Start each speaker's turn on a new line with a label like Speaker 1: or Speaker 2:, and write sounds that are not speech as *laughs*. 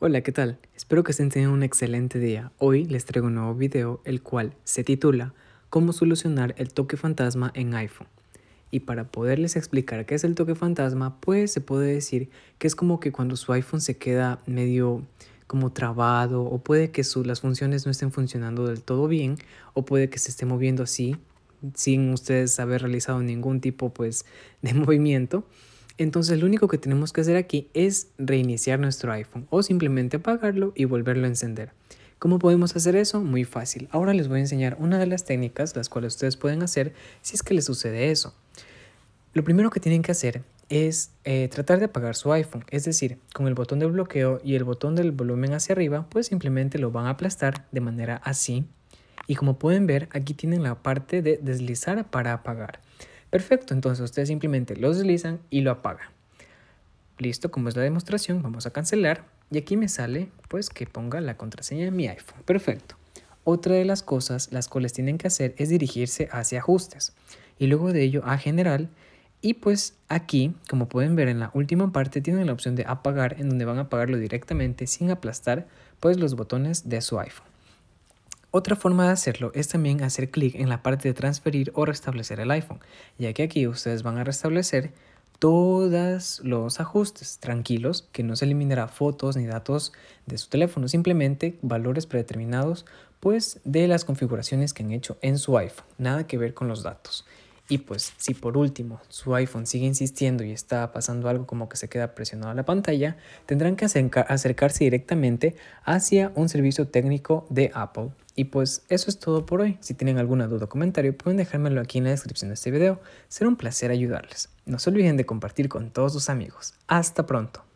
Speaker 1: Hola, ¿qué tal? Espero que estén teniendo un excelente día. Hoy les traigo un nuevo video, el cual se titula Cómo solucionar el toque fantasma en iPhone. Y para poderles explicar qué es el toque fantasma, pues se puede decir que es como que cuando su iPhone se queda medio como trabado o puede que las funciones no estén funcionando del todo bien o puede que se esté moviendo así sin ustedes haber realizado ningún tipo pues de *laughs* movimiento. Entonces lo único que tenemos que hacer aquí es reiniciar nuestro iPhone o simplemente apagarlo y volverlo a encender. ¿Cómo podemos hacer eso? Muy fácil. Ahora les voy a enseñar una de las técnicas las cuales ustedes pueden hacer si es que les sucede eso. Lo primero que tienen que hacer es eh, tratar de apagar su iPhone, es decir, con el botón de bloqueo y el botón del volumen hacia arriba, pues simplemente lo van a aplastar de manera así. Y como pueden ver, aquí tienen la parte de deslizar para apagar. Perfecto, entonces ustedes simplemente lo deslizan y lo apagan. Listo, como es la demostración, vamos a cancelar. Y aquí me sale pues que ponga la contraseña de mi iPhone. Perfecto. Otra de las cosas las cuales tienen que hacer es dirigirse hacia ajustes y luego de ello a general y pues aquí, como pueden ver en la última parte, tienen la opción de apagar en donde van a apagarlo directamente sin aplastar pues los botones de su iPhone. Otra forma de hacerlo es también hacer clic en la parte de transferir o restablecer el iPhone, ya que aquí ustedes van a restablecer todos los ajustes tranquilos, que no se eliminará fotos ni datos de su teléfono, simplemente valores predeterminados pues de las configuraciones que han hecho en su iPhone, nada que ver con los datos. Y pues si por último su iPhone sigue insistiendo y está pasando algo como que se queda presionado a la pantalla, tendrán que acercarse directamente hacia un servicio técnico de Apple. Y pues eso es todo por hoy. Si tienen alguna duda o comentario pueden dejármelo aquí en la descripción de este video. Será un placer ayudarles. No se olviden de compartir con todos sus amigos. Hasta pronto.